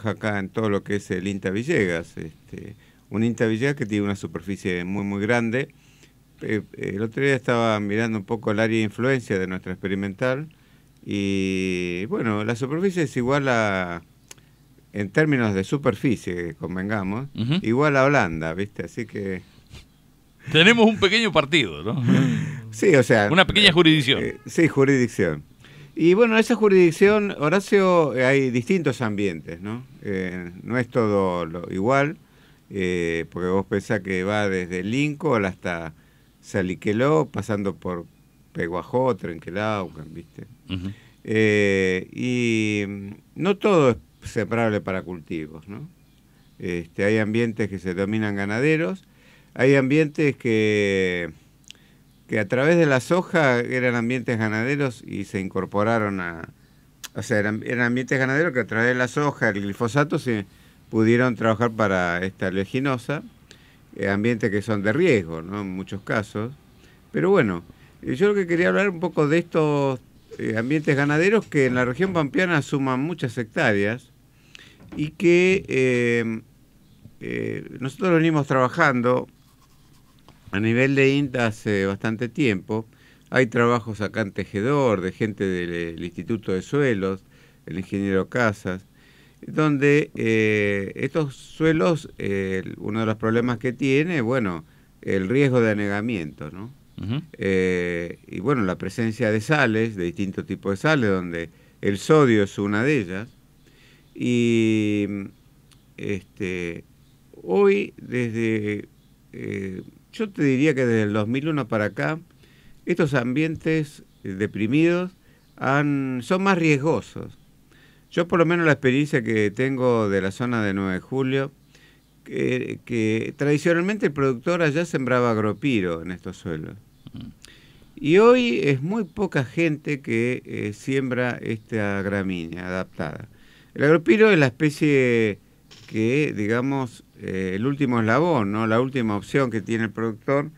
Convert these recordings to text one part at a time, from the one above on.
trabaja acá en todo lo que es el INTA Villegas. Este, un INTA Villegas que tiene una superficie muy, muy grande. Eh, el otro día estaba mirando un poco el área de influencia de nuestra experimental y bueno, la superficie es igual a, en términos de superficie, convengamos, igual a Holanda, ¿viste? Así que... Tenemos un pequeño partido, ¿no? sí, o sea... Una pequeña eh, jurisdicción. Eh, sí, jurisdicción. Y bueno, esa jurisdicción, Horacio, eh, hay distintos ambientes, ¿no? Eh, no es todo igual, eh, porque vos pensás que va desde Lincoln hasta Saliqueló, pasando por Peguajó, Trenquelauca, ¿viste? y no todo es separable para cultivos, ¿no? Este, hay ambientes que se dominan ganaderos, hay ambientes que que a través de la soja eran ambientes ganaderos y se incorporaron a... O sea, eran, ambientes ganaderos que a través de la soja, el glifosato, se pudieron trabajar para esta leginosa, eh, ambientes que son de riesgo, ¿no? En muchos casos. Pero bueno, eh, yo lo que quería hablar un poco de estos eh, ambientes ganaderos que en la región pampeana suman muchas hectáreas y que nosotros venimos trabajando a nivel de INTA hace bastante tiempo. Hay trabajos acá en Tejedor, de gente del, Instituto de Suelos, el ingeniero Casas, donde eh, estos suelos, uno de los problemas que tiene, bueno, el riesgo de anegamiento, ¿no? Eh, y bueno, la presencia de sales, de distintos tipos de sales, donde el sodio es una de ellas. Y este, hoy, desde eh, yo te diría que desde el 2001 para acá, estos ambientes deprimidos son más riesgosos. Yo por lo menos la experiencia que tengo de la zona de 9 de julio, que, tradicionalmente el productor allá sembraba agropiro en estos suelos. Mm. Y hoy es muy poca gente que eh, siembra esta gramínea adaptada. El agropiro es la especie que, digamos, eh, el último eslabón, ¿no? la última opción que tiene el productor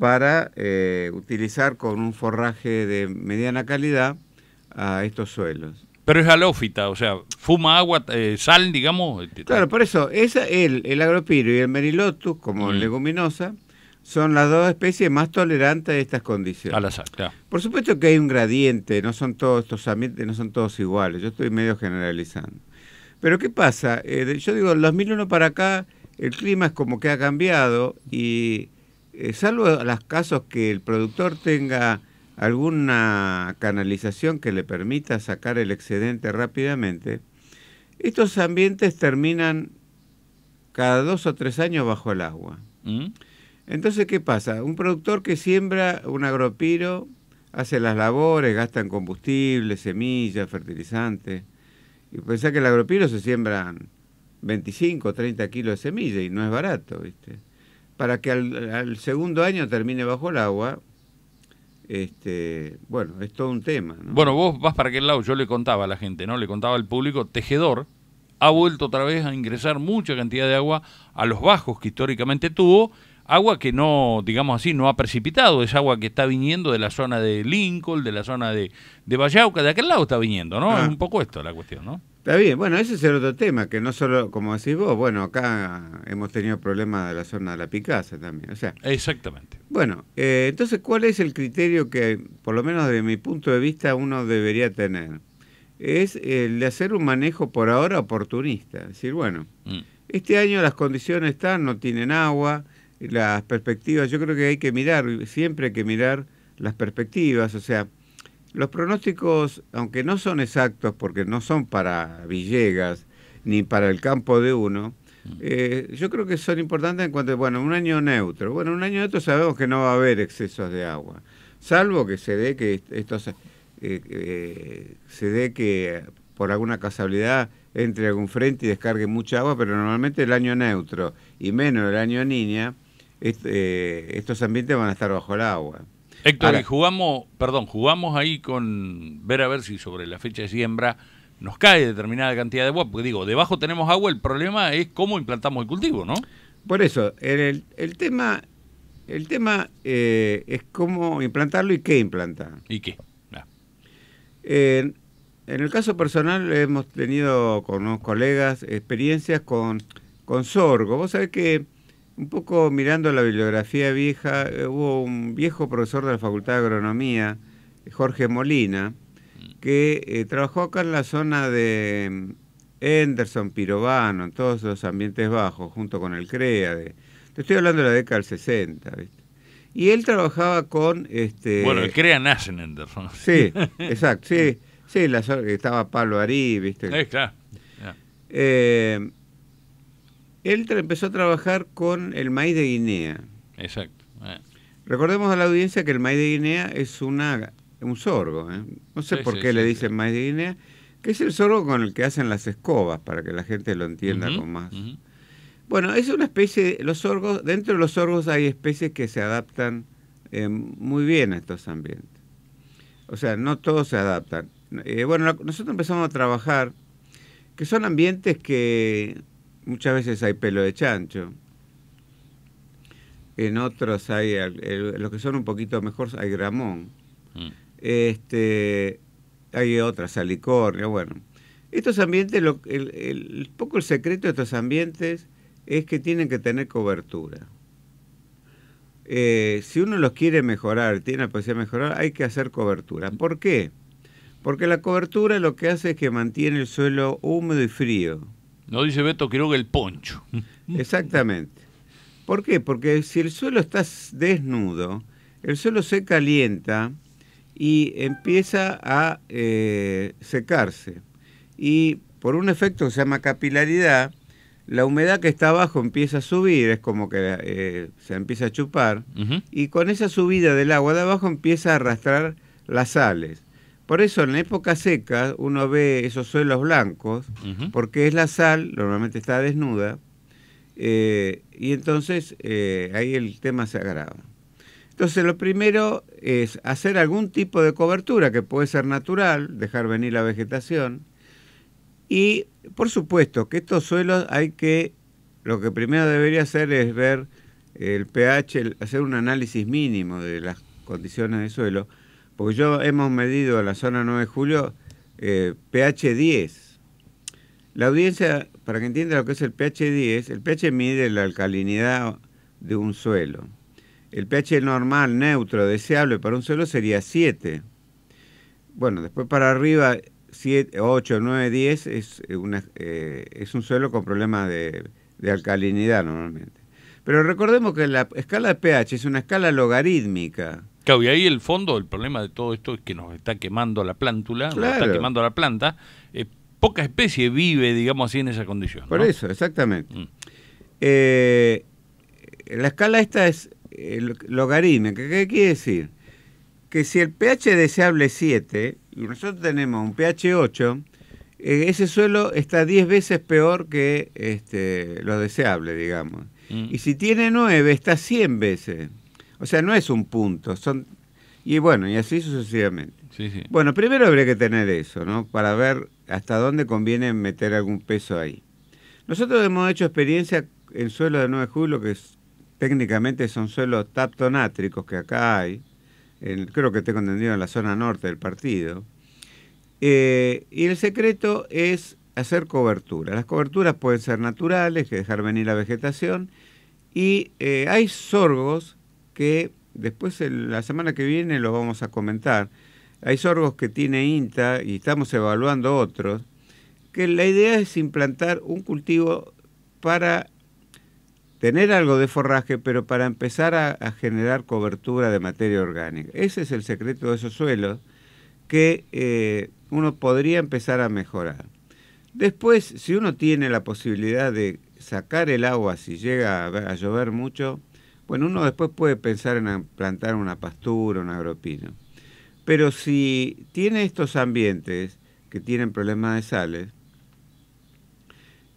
para eh, utilizar con un forraje de mediana calidad a estos suelos. Pero es alófita, o sea, fuma agua, eh, sal, digamos. Este, claro, por eso, esa, el, el agropiro y el merilotus, como mm. leguminosa, son las dos especies más tolerantes a estas condiciones. A la claro. Por supuesto que hay un gradiente, no son todos estos ambientes, no son todos iguales, yo estoy medio generalizando. Pero ¿qué pasa? Eh, yo digo, del 2001 para acá el clima es como que ha cambiado y eh, salvo los casos que el productor tenga alguna canalización que le permita sacar el excedente rápidamente, estos ambientes terminan cada dos o tres años bajo el agua. Mm. Entonces, ¿qué pasa? Un productor que siembra un agropiro, hace las labores, gasta en combustible, semillas, fertilizantes, y pensá que el agropiro se siembran 25 o 30 kilos de semilla y no es barato, ¿viste? Para que al, segundo año termine bajo el agua, este, bueno, es todo un tema. Bueno, vos vas para aquel lado, yo le contaba a la gente, ¿no? Le contaba al público, tejedor ha vuelto otra vez a ingresar mucha cantidad de agua a los bajos que históricamente tuvo, agua que no, digamos así, no ha precipitado, es agua que está viniendo de la zona de Lincoln, de la zona de, de Bayauca, de aquel lado está viniendo, ¿no? Ah. Es un poco esto la cuestión, ¿no? Está bien, bueno, ese es el otro tema, que no solo, como decís vos, bueno, acá hemos tenido problemas de la zona de la Picasa también, o sea. Exactamente. Bueno, eh, entonces, ¿cuál es el criterio que, por lo menos desde mi punto de vista, uno debería tener? Es el de hacer un manejo por ahora oportunista, es decir, bueno, mm. este año las condiciones están, no tienen agua, las perspectivas, yo creo que hay que mirar, siempre hay que mirar las perspectivas, o sea, los pronósticos, aunque no son exactos, porque no son para Villegas ni para el campo de uno, mm. eh, yo creo que son importantes en cuanto a, bueno, un año neutro. Bueno, un año neutro sabemos que no va a haber excesos de agua, salvo que se dé que estos, eh, eh, se dé que por alguna casualidad entre algún frente y descargue mucha agua, pero normalmente el año neutro y menos el año niña eh, estos ambientes van a estar bajo el agua. Héctor, jugamos, perdón, jugamos ahí con ver a ver si sobre la fecha de siembra nos cae determinada cantidad de agua, porque digo, debajo tenemos agua, el problema es cómo implantamos el cultivo, ¿no? Por eso, el, tema, el tema eh, es cómo implantarlo y qué implantar. ¿Y qué? Ah. en el caso personal hemos tenido con unos colegas experiencias con, con sorgo. Vos sabés que un poco mirando la bibliografía vieja, eh, hubo un viejo profesor de la Facultad de Agronomía, Jorge Molina, que eh, trabajó acá en la zona de mm, Henderson, Pirovano, en todos los ambientes bajos, junto con el CREA. De, te estoy hablando de la década del 60, ¿viste? Y él trabajaba con... Este, bueno, el CREA nace en Henderson. Sí, exacto, sí. Sí, estaba Pablo Arí, ¿viste? Sí, eh, claro. Él empezó a trabajar con el maíz de Guinea. Exacto. Recordemos a la audiencia que el maíz de Guinea es una un sorgo. ¿eh? No sé por qué le dicen maíz de Guinea, que es el sorgo con el que hacen las escobas, para que la gente lo entienda con más. Bueno, es una especie, de, los sorgos, dentro de los sorgos hay especies que se adaptan eh, muy bien a estos ambientes. O sea, no todos se adaptan. Eh, bueno, nosotros empezamos a trabajar, que son ambientes que muchas veces hay pelo de chancho. En otros hay, los que son un poquito mejor, hay gramón. Mm. Este, hay otras, salicornio, bueno. Estos ambientes, lo, el, poco el secreto de estos ambientes es que tienen que tener cobertura. Eh, si uno los quiere mejorar, tiene la posibilidad de mejorar, hay que hacer cobertura. ¿Por qué? Porque la cobertura lo que hace es que mantiene el suelo húmedo y frío no dice Beto Quiroga el poncho. Exactamente. ¿Por qué? Porque si el suelo está desnudo, el suelo se calienta y empieza a eh, secarse. Y por un efecto que se llama capilaridad, la humedad que está abajo empieza a subir, es como que eh, se empieza a chupar, y con esa subida del agua de abajo empieza a arrastrar las sales. Por eso en época seca uno ve esos suelos blancos, porque es la sal, normalmente está desnuda, eh, y entonces eh, ahí el tema se agrava. Entonces lo primero es hacer algún tipo de cobertura que puede ser natural, dejar venir la vegetación, y por supuesto que estos suelos hay que, lo que primero debería hacer es ver el pH, hacer un análisis mínimo de las condiciones de suelo, porque yo hemos medido la zona 9 de julio eh, pH 10. La audiencia, para que entienda lo que es el pH 10, el pH mide la alcalinidad de un suelo. El pH normal, neutro, deseable para un suelo sería 7. Bueno, después para arriba 8, 9, 10 es, un suelo con problemas de, de, alcalinidad normalmente. Pero recordemos que la escala de pH es una escala logarítmica. Claro, y ahí el fondo, el problema de todo esto es que nos está quemando la plántula, nos está quemando la planta. Eh, poca especie vive, digamos así, en esa condición. Por eso, exactamente. Mm. Eh, la escala esta es logarítmica. ¿Qué quiere decir? Que si el pH deseable es 7 y nosotros tenemos un pH 8, eh, ese suelo está 10 veces peor que este, lo deseable, digamos. Mm. Y si tiene 9, está 100 veces. O sea, no es un punto, son y bueno, y así sucesivamente. Bueno, primero habría que tener eso, ¿no? Para ver hasta dónde conviene meter algún peso ahí. Nosotros hemos hecho experiencia en suelo de 9 de julio, que es, técnicamente son suelos taptonátricos que acá hay, creo que tengo entendido en la zona norte del partido. Eh, y el secreto es hacer cobertura. Las coberturas pueden ser naturales, que dejar venir la vegetación. Y eh, hay sorgos que después la semana que viene lo vamos a comentar. Hay sorgos que tiene INTA y estamos evaluando otros, que la idea es implantar un cultivo para tener algo de forraje, pero para empezar a, generar cobertura de materia orgánica. Ese es el secreto de esos suelos que eh, uno podría empezar a mejorar. Después, si uno tiene la posibilidad de sacar el agua si llega a llover mucho, bueno, uno después puede pensar en plantar una pastura, un agropino. Pero si tiene estos ambientes que tienen problemas de sales,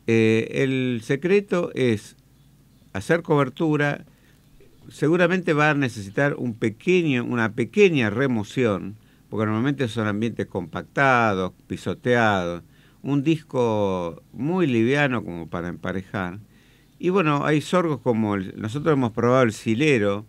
eh, el secreto es hacer cobertura. Seguramente va a necesitar un pequeño, una pequeña remoción, porque normalmente son ambientes compactados, pisoteados. Un disco muy liviano como para emparejar y bueno, hay sorgos como el, nosotros hemos probado el silero,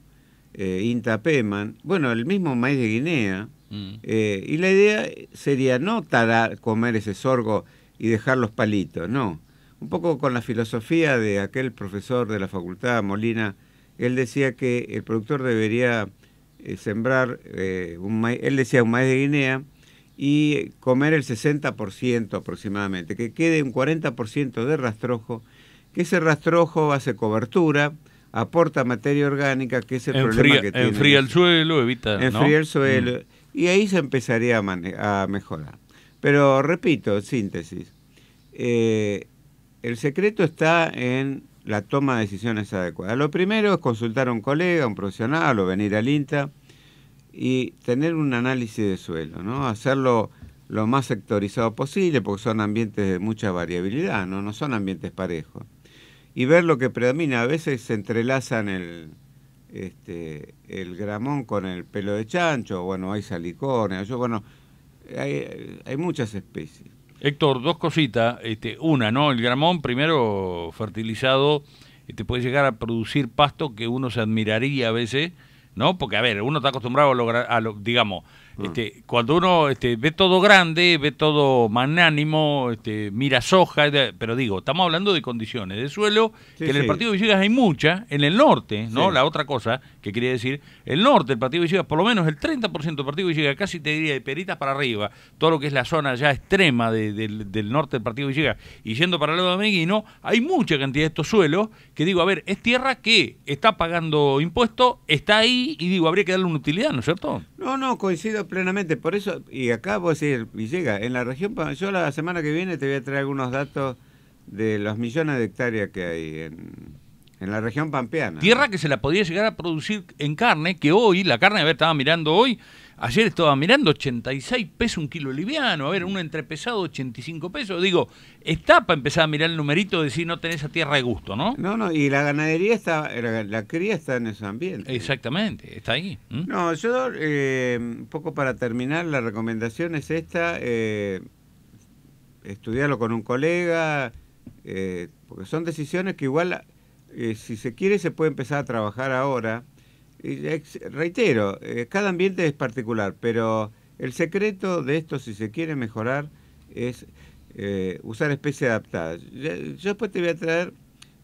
eh, Intapeman, bueno, el mismo maíz de Guinea. Mm. Eh, y la idea sería no tarar, comer ese sorgo y dejar los palitos, no. Un poco con la filosofía de aquel profesor de la facultad, Molina, él decía que el productor debería eh, sembrar, él decía un maíz de Guinea, y comer el 60% aproximadamente, que quede un 40% de rastrojo ese rastrojo hace cobertura, aporta materia orgánica, que es el problema que tiene. Enfría el suelo, evita. Enfría el suelo. Mm. Y ahí se empezaría a, mejorar. Pero repito, síntesis. Eh, el secreto está en la toma de decisiones adecuadas. Lo primero es consultar a un colega, un profesional o venir al INTA y tener un análisis de suelo, ¿no? Hacerlo lo más sectorizado posible porque son ambientes de mucha variabilidad, no, no son ambientes parejos y ver lo que predomina. A veces se entrelazan el, este, el gramón con el pelo de chancho, bueno, hay salicones, yo, bueno, hay, muchas especies. Héctor, dos cositas. Este, una, ¿no? El gramón, primero fertilizado, te este, puede llegar a producir pasto que uno se admiraría a veces, ¿no? Porque, a ver, uno está acostumbrado a lograr, a lo, digamos, Mm. Este, cuando uno este, ve todo grande, ve todo magnánimo, este, mira soja, pero digo, estamos hablando de condiciones de suelo, que en el partido de Villegas hay muchas, en el norte, ¿no? La otra cosa, que quería decir, el norte, del Partido Villegas, por lo menos el 30% del Partido Villegas, casi te diría de Peritas para arriba, todo lo que es la zona ya extrema del norte del Partido Villegas, y yendo para el lado de Meguino, hay mucha cantidad de estos suelos que digo, a ver, es tierra que está pagando impuestos, está ahí, y digo, habría que darle una utilidad, ¿no es cierto? No, no, coincido plenamente, por eso, y acá vos decís, Villegas, en la región, yo la semana que viene te voy a traer algunos datos de los millones de hectáreas que hay en en la región pampeana. Tierra que se la podía llegar a producir en carne, que hoy, la carne, a ver, estaba mirando hoy, ayer estaba mirando 86 pesos un kilo liviano, a ver, uno entrepesado 85 pesos. Digo, está para empezar a mirar el numerito de decir no tenés a tierra de gusto, ¿no? No, no, y la ganadería está, la, cría está en ese ambiente. Exactamente, está ahí. No, yo, eh, un poco para terminar, la recomendación es esta, eh, estudiarlo con un colega, eh, porque son decisiones que igual eh, si se quiere, se puede empezar a trabajar ahora. reitero, eh, cada ambiente es particular, pero el secreto de esto, si se quiere mejorar, es eh, usar especies adaptadas. Yo, después te voy a traer,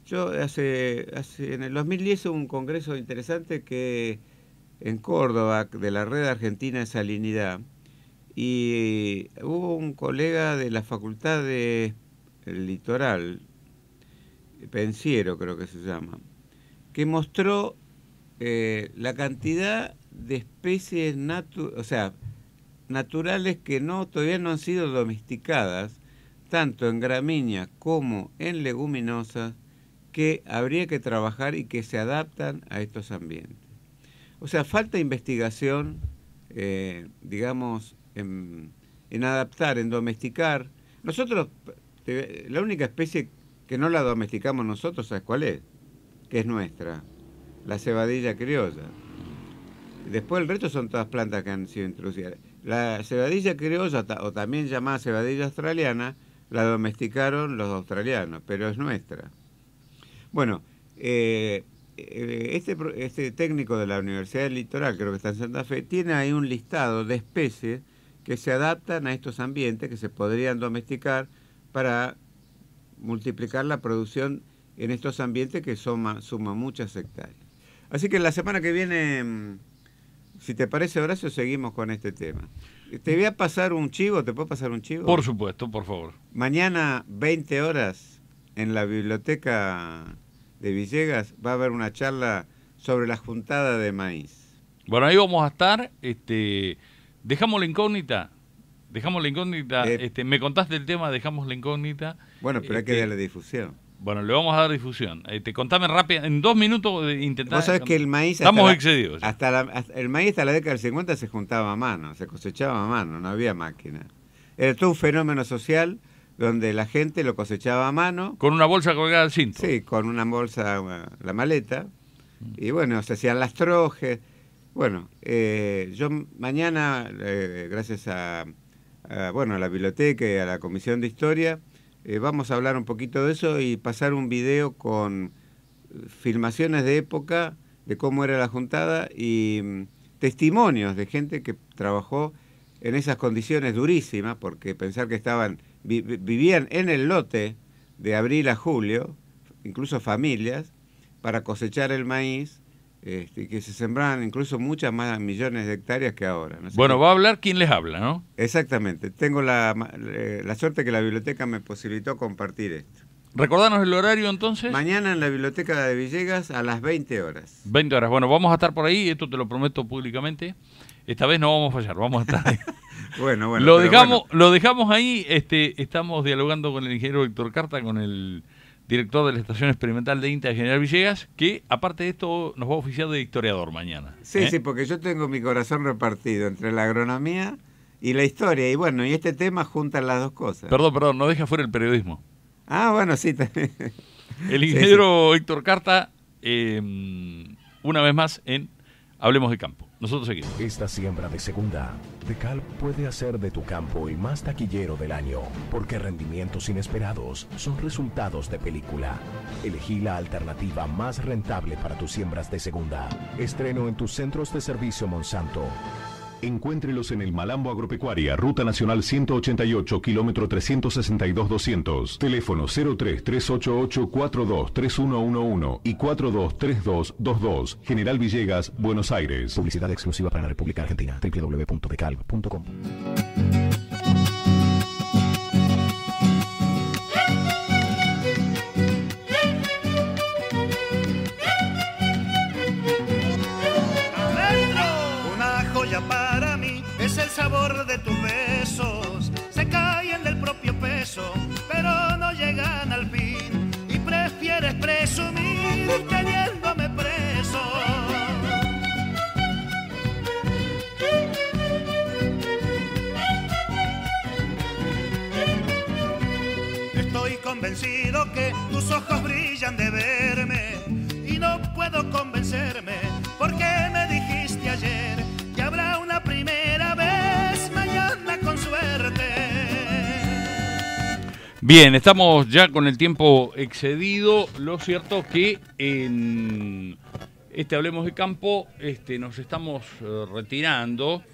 yo hace, en el 2010 hubo un congreso interesante que en Córdoba, de la Red Argentina de Salinidad, y hubo un colega de la Facultad de Litoral, Pensiero creo que se llama, que mostró eh, la cantidad de especies naturales que no todavía no han sido domesticadas, tanto en gramíneas como en leguminosas, que habría que trabajar y que se adaptan a estos ambientes. O sea, falta investigación, eh, digamos, en, en adaptar, en domesticar. Nosotros, la única especie que no la domesticamos nosotros, ¿sabes cuál es? Que es nuestra, la cebadilla criolla. Después el resto son todas plantas que han sido introducidas. La cebadilla criolla, o también llamada cebadilla australiana, la domesticaron los australianos, pero es nuestra. Bueno, eh, eh, este, este técnico de la Universidad del Litoral, creo que está en Santa Fe, tiene ahí un listado de especies que se adaptan a estos ambientes, que se podrían domesticar para multiplicar la producción en estos ambientes que suma, muchas hectáreas. Así que la semana que viene, mm, si te parece, Horacio, seguimos con este tema. Te voy a pasar un chivo, ¿te puedo pasar un chivo? Por supuesto, por favor. Mañana, 20 horas, en la biblioteca de Villegas, va a haber una charla sobre la juntada de maíz. Bueno, ahí vamos a estar. Este, dejamos la incógnita Dejamos la incógnita, eh. este, me contaste el tema, dejamos la incógnita. Bueno, pero hay que este, darle difusión. Bueno, le vamos a dar difusión. te este, contame rápido, en dos minutos intentamos Vos sabés que el maíz. Estamos hasta excedidos. el maíz hasta la década del 50 se juntaba a mano, se cosechaba a mano, no había máquina. Era todo un fenómeno social donde la gente lo cosechaba a mano. Con una bolsa colgada al cinto. Sí, con una bolsa, la maleta. Y bueno, se hacían las trojes. Bueno, eh, yo mañana, eh, gracias a bueno, a la biblioteca y a la comisión de historia. Eh, vamos a hablar un poquito de eso y pasar un video con eh, filmaciones de época, de cómo era la juntada y mm, testimonios de gente que trabajó en esas condiciones durísimas, porque pensar que estaban vivían en el lote de abril a julio, incluso familias, para cosechar el maíz este, que se sembran incluso muchas más millones de hectáreas que ahora. bueno, va a hablar quien les habla, ¿no? Exactamente. Tengo la, suerte que la biblioteca me posibilitó compartir esto. Recordanos el horario entonces. Mañana en la biblioteca de Villegas a las 20 horas. 20 horas. Bueno, vamos a estar por ahí, esto te lo prometo públicamente. Esta vez no vamos a fallar, vamos a estar bueno, bueno. Lo dejamos, lo dejamos ahí, este, estamos dialogando con el ingeniero Víctor Carta, con el director de la Estación Experimental de INTA, General Villegas, que aparte de esto nos va a oficiar de historiador mañana. Sí, ¿eh? sí, porque yo tengo mi corazón repartido entre la agronomía y la historia. Y bueno, y este tema junta las dos cosas. Perdón, perdón, no deja fuera el periodismo. Ah, bueno, sí, también. El ingeniero Héctor Carta, eh, una vez más en Hablemos de Campo. Esta siembra de segunda Decal puede hacer de tu campo el más taquillero del año, porque rendimientos inesperados son resultados de película. Elegí la alternativa más rentable para tus siembras de segunda. Estreno en tus centros de servicio Monsanto. Encuéntrelos en el Malambo Agropecuaria, Ruta Nacional 188, kilómetro 362-200. Teléfono 423111 y 423222. General Villegas, Buenos Aires. Publicidad exclusiva para la República Argentina. www.decalb.com. convencido que tus ojos brillan de verme y no puedo convencerme porque me dijiste ayer que habrá una primera vez mañana con suerte. Bien, estamos ya con el tiempo excedido. Lo cierto que en este Hablemos de Campo este, nos estamos eh, retirando.